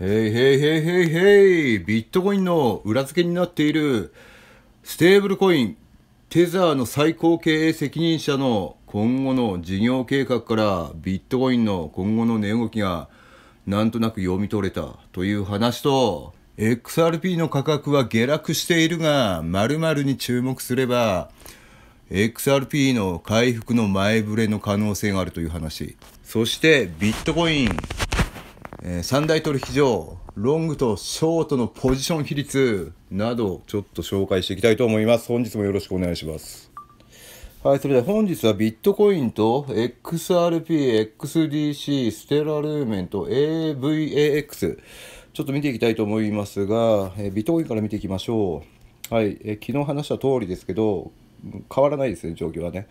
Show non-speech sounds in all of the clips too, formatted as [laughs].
へいへいへいへいへいビットコインの裏付けになっているステーブルコインテザーの最高経営責任者の今後の事業計画からビットコインの今後の値動きがなんとなく読み取れたという話と XRP の価格は下落しているが〇〇に注目すれば XRP の回復の前触れの可能性があるという話そしてビットコインえー、三大取引所、ロングとショートのポジション比率など、ちょっと紹介していきたいと思います。本日もよろしくお願いします。はい、それでは本日はビットコインと XRP、XDC、ステラルーメント、AVAX、ちょっと見ていきたいと思いますが、えー、ビットコインから見ていきましょう。はい、えー、昨日話した通りですけど、変わらないですね、状況はね。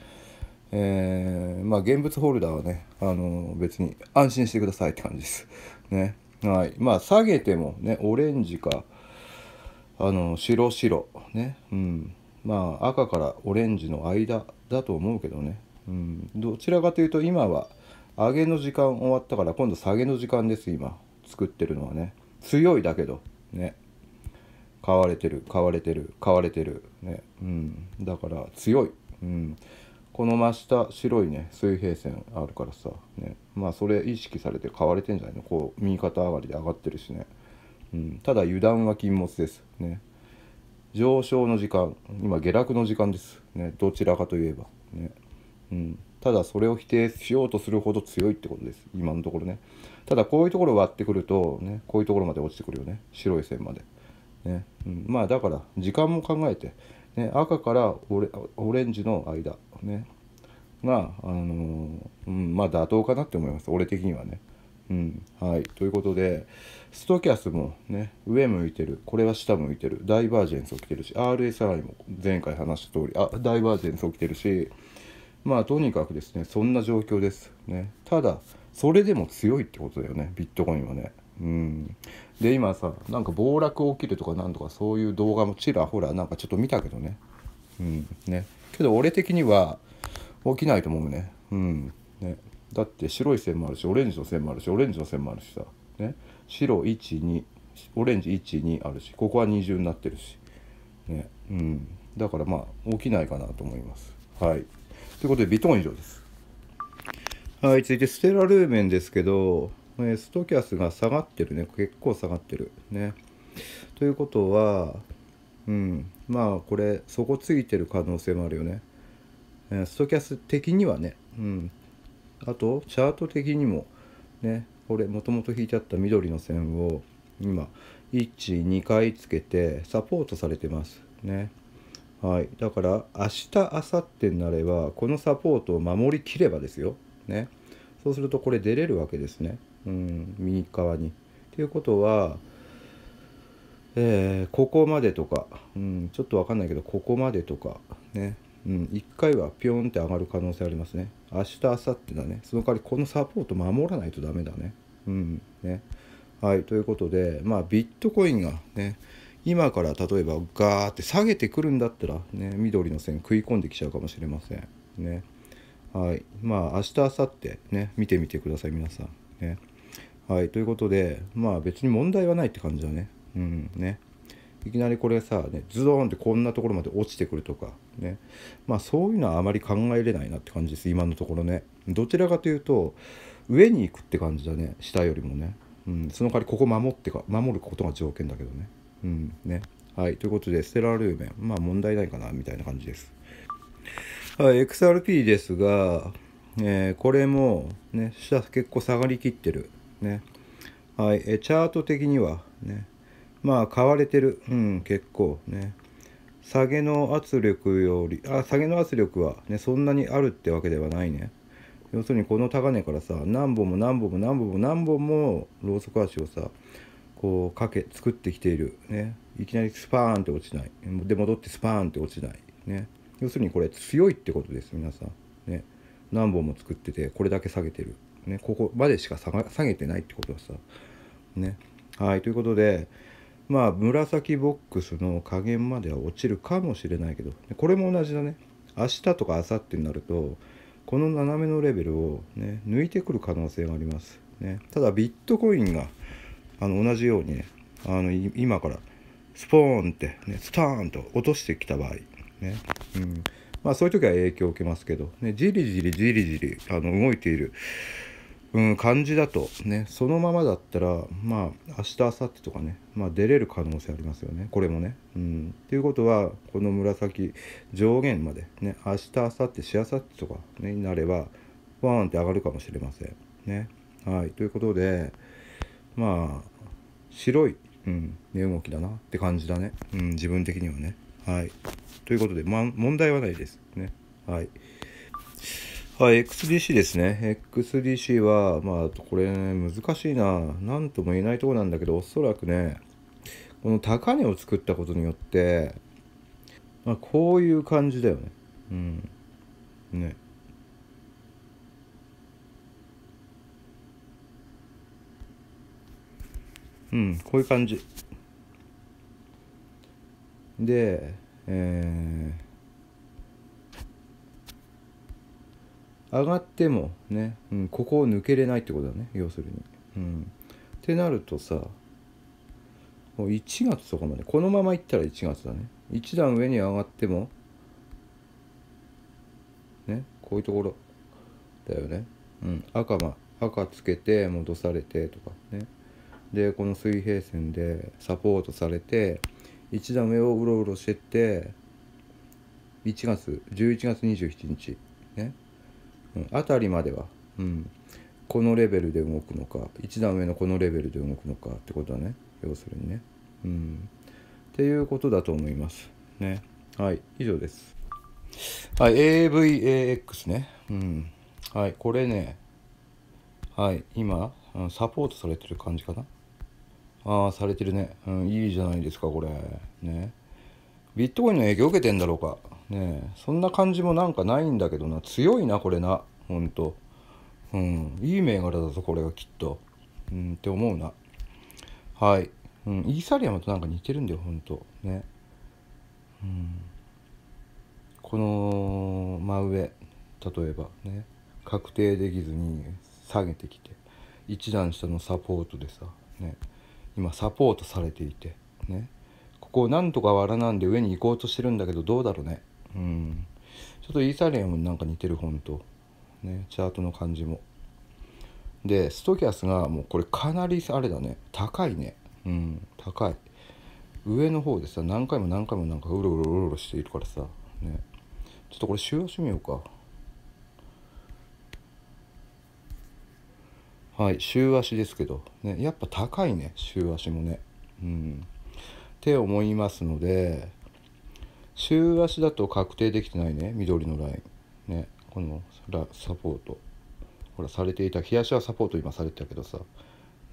えー、まあ、現物ホルダーはね、あの別に安心してくださいって感じです。ね。はい。まあ、下げてもね、オレンジか、あの、白白、ね。うん。まあ、赤からオレンジの間だと思うけどね。うん。どちらかというと、今は、上げの時間終わったから、今度下げの時間です、今。作ってるのはね。強いだけど、ね。買われてる、買われてる、買われてる。ね。うん。だから、強い。うん。この真下白いね水平線あるからさ、ね、まあそれ意識されて買われてんじゃないのこう右肩上がりで上がってるしね、うん、ただ油断は禁物ですね上昇の時間今下落の時間ですねどちらかといえばね、うん、ただそれを否定しようとするほど強いってことです今のところねただこういうところ割ってくるとねこういうところまで落ちてくるよね白い線までね、うん、まあだから時間も考えて、ね、赤からオレンジの間ねが、あのうん、まあ妥当かなって思います俺的にはね。うん、はいということでストキャスもね上向いてるこれは下向いてるダイバージェンス起きてるし RSI も前回話した通りあダイバージェンス起きてるしまあとにかくですねそんな状況ですねただそれでも強いってことだよねビットコインはねうんで今さなんか暴落起きるとかなんとかそういう動画もちらほらなんかちょっと見たけどねうんねけど俺的には起きないと思うねうんねだって白い線もあるしオレンジの線もあるしオレンジの線もあるしさ、ね、白12オレンジ12あるしここは二重になってるし、ねうん、だからまあ起きないかなと思いますはいということでビトン以上ですはい続いてステラルーメンですけど、えストキャスが下がってるね結構下がってるねということはうんまあこれ底ついてる可能性もあるよね、えストキャス的にはね、うん、あとチャート的にもねこれもともと引いてあった緑の線を今12回つけてサポートされてますねはいだから明日明後日になればこのサポートを守りきればですよねそうするとこれ出れるわけですねうん右側にということはえー、ここまでとか、うん、ちょっと分かんないけどここまでとかね、うん、1回はピョンって上がる可能性ありますね明日明後日だねその代わりこのサポート守らないとダメだねうんねはいということでまあビットコインがね今から例えばガーって下げてくるんだったらね緑の線食い込んできちゃうかもしれませんねはいまあ明日明後日ね見てみてください皆さんねはいということでまあ別に問題はないって感じだねうんね、いきなりこれさ、ね、ズドンってこんなところまで落ちてくるとか、ね、まあそういうのはあまり考えれないなって感じです今のところねどちらかというと上に行くって感じだね下よりもね、うん、その代わりここ守ってか守ることが条件だけどね,、うんね、ねはいということでステラルーメンまあ問題ないかなみたいな感じです、はい、XRP ですが、えー、これもね下結構下がりきってるねはい、えチャート的にはねまあ買われてるうん結構ね下げの圧力よりあ下げの圧力はねそんなにあるってわけではないね要するにこの高値からさ何本も何本も何本も何本もローソク足をさこうかけ作ってきているねいきなりスパーンって落ちないで戻ってスパーンって落ちないね要するにこれ強いってことです皆さんね何本も作っててこれだけ下げてるねここまでしか下げてないってことはさねはいということでまあ紫ボックスの加減までは落ちるかもしれないけどこれも同じだね明日とか明後日になるとこの斜めのレベルを、ね、抜いてくる可能性があります、ね、ただビットコインがあの同じように、ね、あの今からスポーンって、ね、スターンと落としてきた場合、ねうんまあ、そういう時は影響を受けますけど、ね、じりじりじりじりあの動いているうん、感じだとねそのままだったらまあ明日明後日とかね、まあ、出れる可能性ありますよねこれもね。うん、っていうことはこの紫上限までね明日明後日しあさってとか、ね、になればワーンって上がるかもしれません。ね、はいということでまあ白い、うん、値動きだなって感じだね、うん、自分的にはね。はいということで、ま、問題はないですね。はいはい、XDC ですね。XDC は、まあ、これ、ね、難しいな。なんとも言えないとこなんだけど、おそらくね、この高値を作ったことによって、まあ、こういう感じだよね。うん。ね。うん、こういう感じ。で、えー、上がってもね、うん、ここを抜けれないってことだね要するに。うん、ってなるとさもう1月とかまでこのままいったら1月だね1段上に上がってもねこういうところだよね、うん、赤ま赤つけて戻されてとかねでこの水平線でサポートされて1段上をうろうろしてって1月11月27日ね辺りまでは、うん、このレベルで動くのか一段上のこのレベルで動くのかってことはね要するにね、うん、っていうことだと思いますねはい以上ですはい AVAX ねうんはいこれねはい今サポートされてる感じかなああされてるね、うん、いいじゃないですかこれねビットコインの影響を受けてんだろうかねそんな感じもなんかないんだけどな強いなこれなほんとうんいい銘柄だぞこれはきっとうんって思うなはい、うん、イーサリアムとなんか似てるんだよほんとねうんこの真上例えばね確定できずに下げてきて一段下のサポートでさね今サポートされていてねここをなんとかわらなんで上に行こうとしてるんだけどどうだろうねうん、ちょっとイーサリアムなんか似てる本と、ね、チャートの感じもでストキャスがもうこれかなりあれだね高いねうん高い上の方でさ何回も何回もなんかうろうろうろうろしているからさねちょっとこれ収容してみようかはい週足ですけど、ね、やっぱ高いね週足もねうんって思いますので週足だと確定できてないね緑のラインねこのサポートほらされていた日足はサポート今されてたけどさ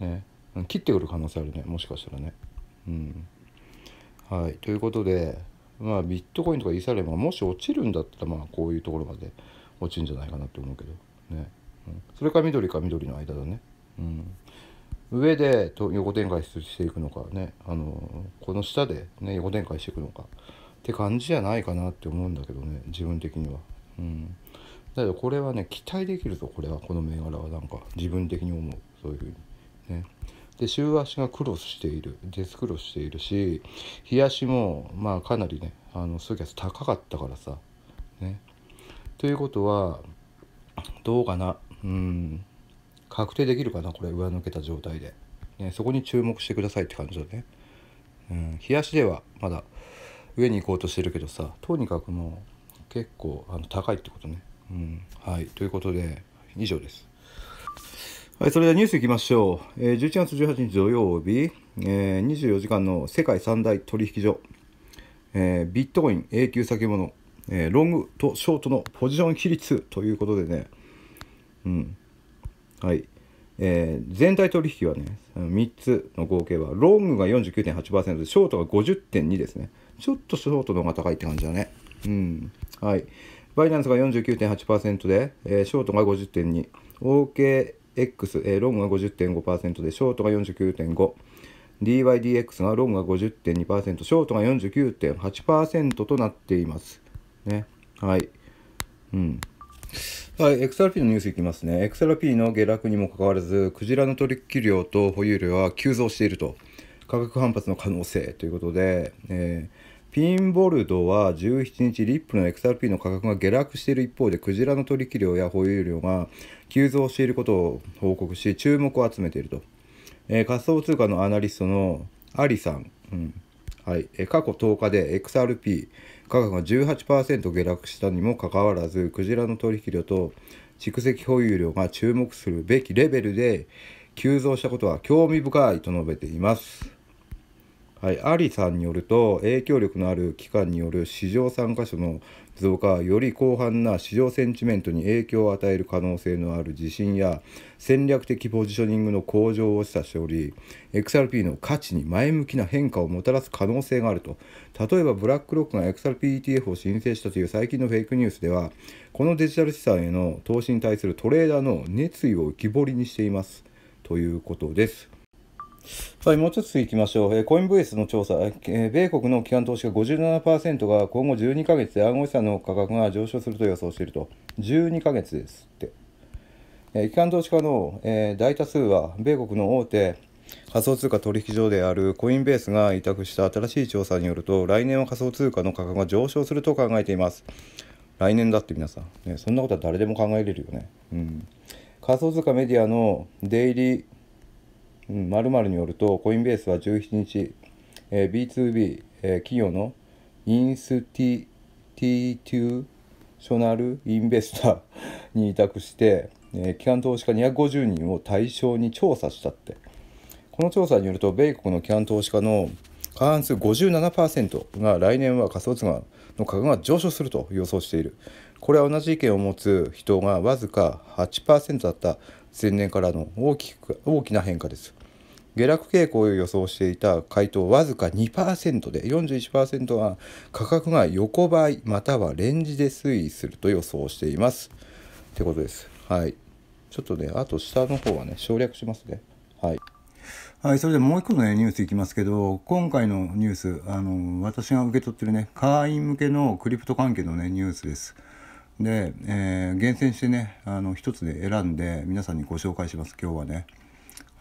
ね切ってくる可能性あるねもしかしたらねうんはいということでまあビットコインとかイーサレムはもし落ちるんだったらまあこういうところまで落ちるんじゃないかなって思うけどね、うん、それか緑か緑の間だねうん上でと横展開していくのかねあのこの下でね横展開していくのかって感じじゃないかなって思うんだけどね自分的には。うん、だけどこれはね期待できるぞこれはこの銘柄はなんか自分的に思うそういうふうに。ね、で週足がクロスしているデスクロスしているし日足もまあかなりねあの数月高かったからさ。ね、ということはどうかなうん確定できるかなこれ上抜けた状態で、ね、そこに注目してくださいって感じだね。うん、日足ではまだ上に行こうとしてるけどさとにかくもう結構あの高いってことね。うん、はいということで以上です。はい、それではニュースいきましょう。えー、11月18日土曜日、えー、24時間の世界三大取引所、えー、ビットコイン永久先物、えー、ロングとショートのポジション比率ということでね、うん、はい、えー、全体取引はね、3つの合計は、ロングが49.8%で、ショートが50.2ですね。ちょっとショートの方が高いって感じだね。うん。はい。バイナンスが49.8%で、えー、ショートが50.2。OKX、えー、ロングが50.5%で、ショートが49.5。DYDX がロングが50.2%、ショートが49.8%となっています。ね。はい。うん。はい、XRP のニュースいきますね。XRP の下落にもかかわらず、クジラの取引量と保有量は急増していると。価格反発の可能性ということで、えーピンボルドは17日、リップの XRP の価格が下落している一方で、クジラの取引量や保有量が急増していることを報告し、注目を集めていると。えー、仮想通貨のアナリストのアリさん、うんはいえー、過去10日で XRP 価格が18%下落したにもかかわらず、クジラの取引量と蓄積保有量が注目するべきレベルで急増したことは興味深いと述べています。はい、アリさんによると影響力のある機関による市場参加者の増加はより広範な市場センチメントに影響を与える可能性のある自信や戦略的ポジショニングの向上を示唆しており XRP の価値に前向きな変化をもたらす可能性があると例えばブラックロックが XRPETF を申請したという最近のフェイクニュースではこのデジタル資産への投資に対するトレーダーの熱意を浮き彫りにしていますということです。はい、もうっついきましょう、えー、コインベースの調査、えー、米国の機関投資家57%が今後12ヶ月で暗号資産の価格が上昇すると予想していると、12ヶ月ですって。えー、機関投資家の、えー、大多数は、米国の大手仮想通貨取引所であるコインベースが委託した新しい調査によると、来年は仮想通貨の価格が上昇すると考えています。来年だって皆さん、ね、そんなことは誰でも考えれるよね。うん、仮想通貨メディアのデイリーまるによると、コインベースは17日、えー、B2B、えー、企業のインスティティトゥショナルインベスターに委託して、えー、機関投資家250人を対象に調査したって。この調査によると、米国の機関投資家の過半数57%が来年は仮想通貨の価格が上昇すると予想している。これは同じ意見を持つ人がわずか8%だった前年からの大きく大きな変化です。下落傾向を予想していた回答わずか2%で41%は価格が横ばいまたはレンジで推移すると予想していますってことですはいちょっとねあと下の方はね省略しますねはいはい、それでもう一個の、ね、ニュースいきますけど、今回のニュース、あの私が受け取ってるね、会員向けのクリプト関係の、ね、ニュースです。で、えー、厳選してね、あの一つで選んで、皆さんにご紹介します、今日はね。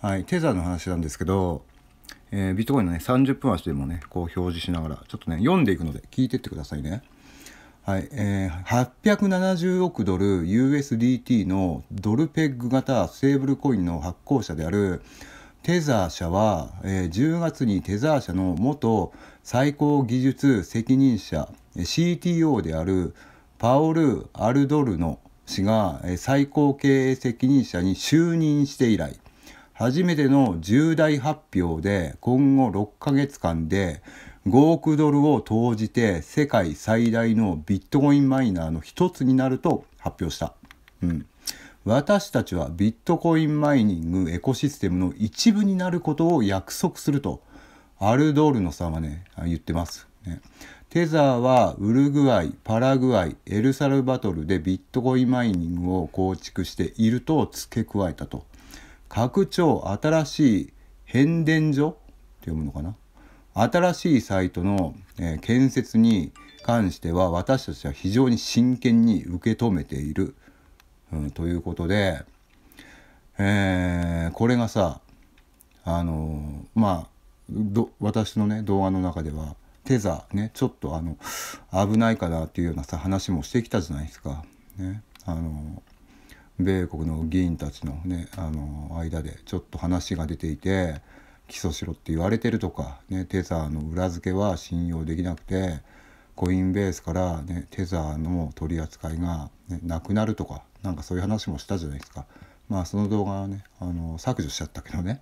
はい、テザーの話なんですけど、えー、ビットコインのね、30分足でもね、こう表示しながら、ちょっとね、読んでいくので、聞いてってくださいね。はい、えー、870億ドル USDT のドルペッグ型ステーブルコインの発行者であるテザー社は、えー、10月にテザー社の元最高技術責任者 CTO であるパオル・アルドルノ氏が、えー、最高経営責任者に就任して以来初めての重大発表で今後6ヶ月間で5億ドルを投じて世界最大のビットコインマイナーの一つになると発表した。うん。私たちはビットコインマイニングエコシステムの一部になることを約束するとアルドールのさんはね言ってます、ね、テザーはウルグアイパラグアイエルサルバトルでビットコインマイニングを構築していると付け加えたと拡張新しい変電所って読むのかな新しいサイトの、え建設に関しては私たちは非常に真剣に受け止めている、うん、ということで、えー、これがさあのー、まあ私のね動画の中ではテザーねちょっとあの危ないかなっていうようなさ話もしてきたじゃないですか。ね、あの米国の議員たちの,、ね、あの間でちょっと話が出ていて起訴しろって言われてるとか、ね、テザーの裏付けは信用できなくてコインベースから、ね、テザーの取り扱いが、ね、なくなるとかなんかそういう話もしたじゃないですか。まあ、その動画はねあの削除しちゃったけどね、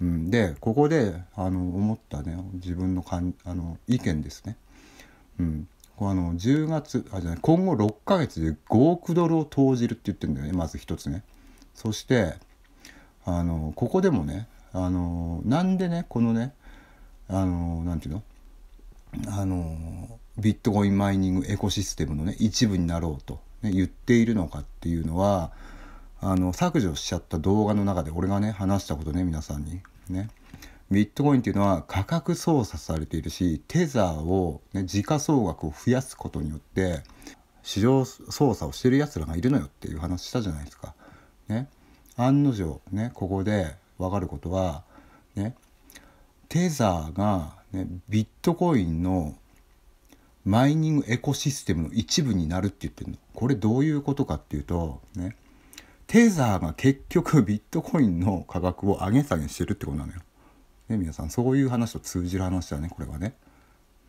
うん、でここであの思ったね自分のかんあの意見ですね。うんあの10月あじゃない今後6ヶ月で5億ドルを投じるって言ってるんだよねまず一つね。そしてあのここでもねあのなんでねこのねあのなんていうのあのビットコインマイニングエコシステムのね一部になろうと、ね、言っているのかっていうのはあの削除しちゃった動画の中で俺がね話したことね皆さんにねビットコインっていうのは価格操作されているしテザーを、ね、時価総額を増やすことによって市場操作をしてるやつらがいるのよっていう話したじゃないですか。ね、案の定、ね、ここで分かることは、ね、テザーが、ね、ビットコインのマイニングエコシステムの一部になるって言ってるの。これどういうことかっていうと、ね、テザーが結局ビットコインの価格を上げ下げしてるってことなのよ。ね、皆さん、そういう話と通じる話だね、これはね。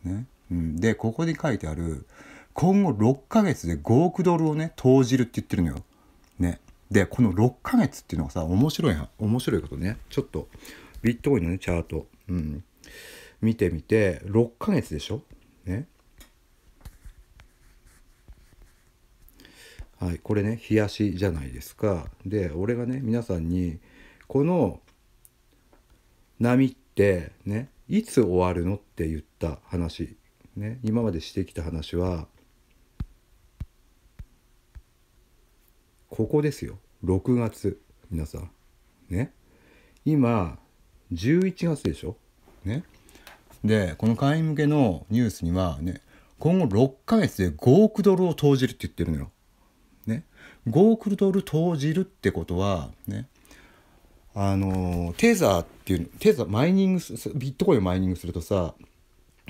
ね。うん、で、ここに書いてある、今後6ヶ月で5億ドルをね、投じるって言ってるのよ。ね。で、この6ヶ月っていうのがさ、面白い、面白いことね。ちょっと、ビットコインのね、チャート、うん。見てみて、6ヶ月でしょね。はい、これね、冷やしじゃないですか。で、俺がね、皆さんに、この波ってねいつ終わるのって言った話、ね、今までしてきた話はここですよ6月皆さんね今11月でしょねでこの会員向けのニュースにはね今後6ヶ月で5億ドルを投じるって言ってるのよ。ね、5億ドル投じるってことはねあのテーザーっていうテーザーマイニングビットコインをマイニングするとさ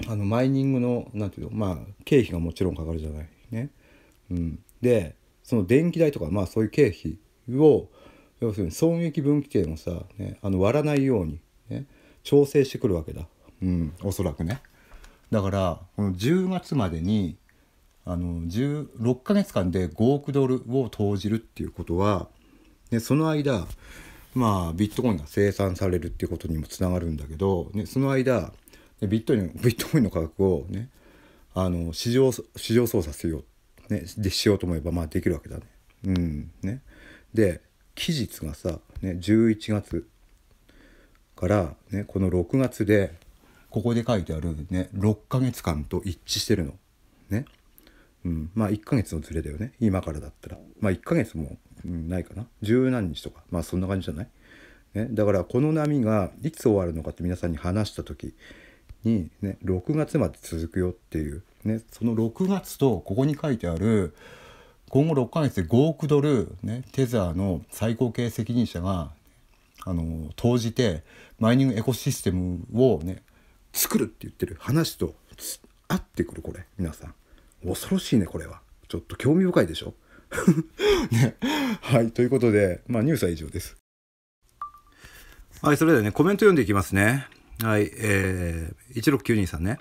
あのマイニングの何て言うのまあ経費がもちろんかかるじゃないね。うん、でその電気代とかまあそういう経費を要するに損益分岐点をさ、ね、あの割らないように、ね、調整してくるわけだ、うん、おそらくね。だからこの10月までにあの16ヶ月間で5億ドルを投じるっていうことは、でその間まあ、ビットコインが生産されるっていうことにもつながるんだけど、ね、その間ビットビットコインの価格をねあの市場市場操作しよう、ね、でしようと思えばまあできるわけだね。うんね、で期日がさ、ね、11月から、ね、この6月でここで書いてある、ね、6ヶ月間と一致してるの。ねうん、まあ1ヶ月のズレだよね今からだったら。まあ1ヶ月もないかな十何日とかまあそんな感じじゃない、ね、だからこの波がいつ終わるのかって皆さんに話した時に、ね、6月まで続くよっていう、ね、その6月とここに書いてある今後6ヶ月で5億ドル、ね、テザーの最高経営責任者があの投じてマイニングエコシステムをね作るって言ってる話と合ってくるこれ皆さん恐ろしいねこれはちょっと興味深いでしょ [laughs] ね。はい、ということで、まあ、ニュースは以上です。はい、それではね、コメント読んでいきますね。はい、えー、1692さんね、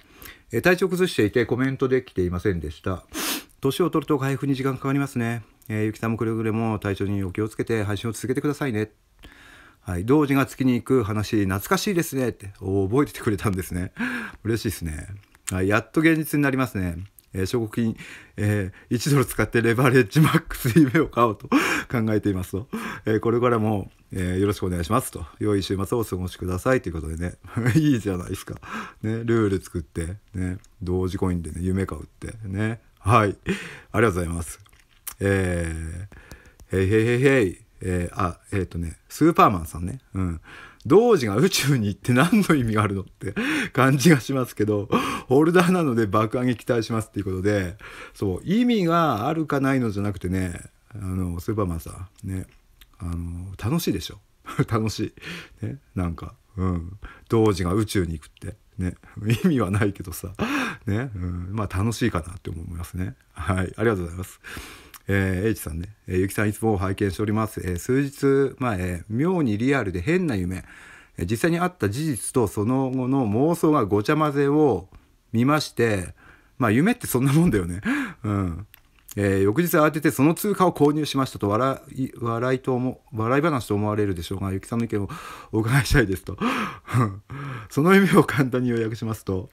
えー、体調崩していてコメントできていませんでした。年を取ると回復に時間かかりますね。えー、ゆきさんもくれぐれも体調にお気をつけて配信を続けてくださいね。はい、同時が月に行く話、懐かしいですねって、覚えててくれたんですね。嬉しいですね。はい、やっと現実になりますね。えー、証拠金、えー、1ドル使ってレバレッジマックス夢を買おうと考えていますと、えー、これからも、えー、よろしくお願いしますと、良い週末をお過ごしくださいということでね、[laughs] いいじゃないですか。ね、ルール作って、ね、同時コインでね、夢買うってね。はい、ありがとうございます。えー、へいへいへいへい、えー、あ、えっ、ー、とね、スーパーマンさんね、うん。同時が宇宙に行って何の意味があるのって [laughs] 感じがしますけど、ホルダーなので爆上げ期待しますっていうことで、そう、意味があるかないのじゃなくてね、あの、スーパーマンさん、ね、あの、楽しいでしょ。[laughs] 楽しい。ね、なんか、うん。同時が宇宙に行くって。ね、意味はないけどさ、ね、うん、まあ楽しいかなって思いますね。はい、ありがとうございます。えー、H さんね、えー、ゆきさんいつも拝見しております。えー、数日前、妙にリアルで変な夢、え実際にあった事実とその後の妄想がごちゃ混ぜを見まして、まあ夢ってそんなもんだよね。[laughs] うん。えー、翌日慌ててその通貨を購入しましたと笑い笑いと思笑い話と思われるでしょうがゆきさんの意見を [laughs] お伺いしたいですと [laughs] その夢を簡単に予約しますと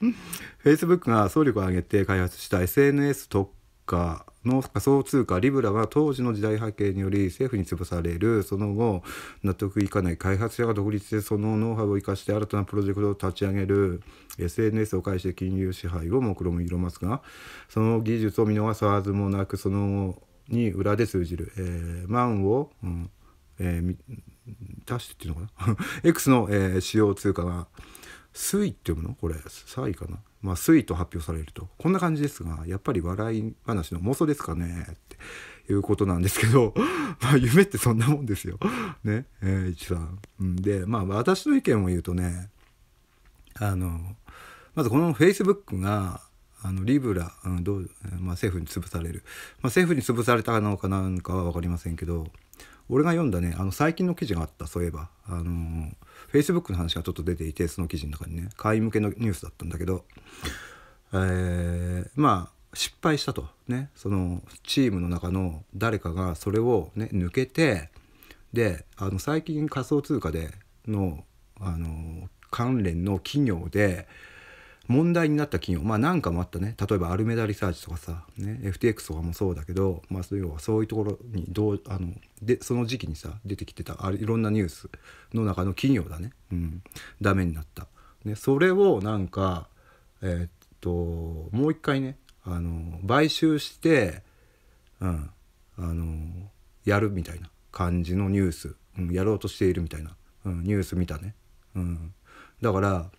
Facebook が総力を挙げて開発した SNS 特化の仮想通貨リブラは当時の時代背景により政府に潰されるその後納得いかない開発者が独立してそのノウハウを生かして新たなプロジェクトを立ち上げる SNS を介して金融支配を目論み色ますがその技術を見逃すはずもなくその後に裏で通じる、えー、万を、うんえー、足してっていうのかな [laughs] X の、えー、使用通貨が水って読むのこれサイかなまあ水と発表されるとこんな感じですがやっぱり笑い話の妄想ですかねっていうことなんですけど [laughs] まあ夢ってそんなもんですよねえー、一さん、でまあ私の意見を言うとねあのまずこのフェイスブックがあのリブラ、うんどうまあ、政府に潰される、まあ、政府に潰されたのかなんかは分かりませんけど俺が読んだねあの最近の記事があったそういえばあのー、Facebook の話がちょっと出ていてその記事の中にね会員向けのニュースだったんだけど、えー、まあ失敗したとねそのチームの中の誰かがそれを、ね、抜けてであの最近仮想通貨でのあの関連の企業で問題になった企業まあ何かもあったね例えばアルメダリサーチとかさ、ね、FTX とかもそうだけど、まあ、要はそういうところにどうあのでその時期にさ出てきてたあいろんなニュースの中の企業だね、うん、ダメになった。ね、それをなんか、えー、っともう一回ねあの買収して、うん、あのやるみたいな感じのニュース、うん、やろうとしているみたいな、うん、ニュース見たね。うん、だから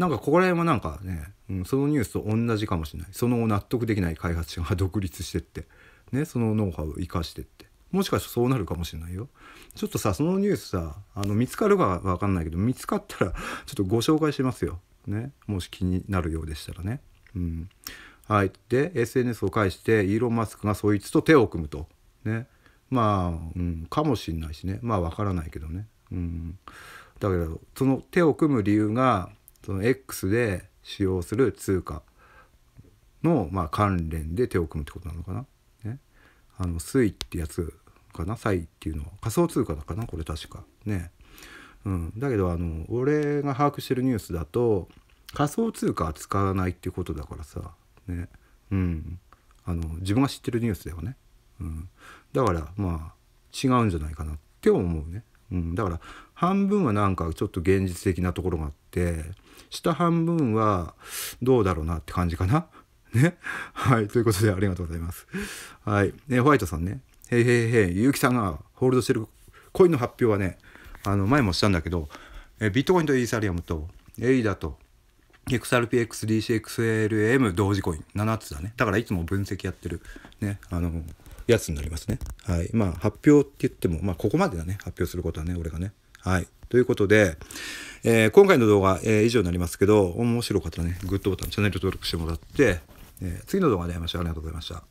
なんかここら辺はなんかね、うん、そのニュースと同じかもしれないその納得できない開発者が独立してって、ね、そのノウハウを生かしてってもしかしたらそうなるかもしれないよちょっとさそのニュースさあの見つかるか分かんないけど見つかったら [laughs] ちょっとご紹介しますよ、ね、もし気になるようでしたらね。うんはい、で SNS を介してイーロン・マスクがそいつと手を組むと。ね、まあ、うん、かもしんないしねまあわからないけどね。うん、だけどその手を組む理由がその X で使用する通貨の、まあ、関連で手を組むってことなのかな。ね、あの水ってやつかなサイっていうのは仮想通貨だかなこれ確かね。うん、だけどあの俺が把握してるニュースだと仮想通貨は使わないっていうことだからさ、ねうん、あの自分が知ってるニュースではね、うん、だからまあ違うんじゃないかなって思うね。うん、だから半分はなんかちょっと現実的なところがあって下半分はどうだろうなって感じかな。[laughs] ね。はい。ということでありがとうございます。はい。ね、ホワイトさんね。へいへいへい、結城さんがホールドしてるコインの発表はね、あの前もしたんだけど、えビットコインとイーサリアムとエイダと XRPX、DCXLM 同時コイン7つだね。だからいつも分析やってる、ね、あの、やつになりますね。はい。まあ、発表って言っても、まあ、ここまでだね。発表することはね、俺がね。はい。ということで、えー、今回の動画、えー、以上になりますけど、面白かったらね、グッドボタン、チャンネル登録してもらって、えー、次の動画で会いましょう。ありがとうございました。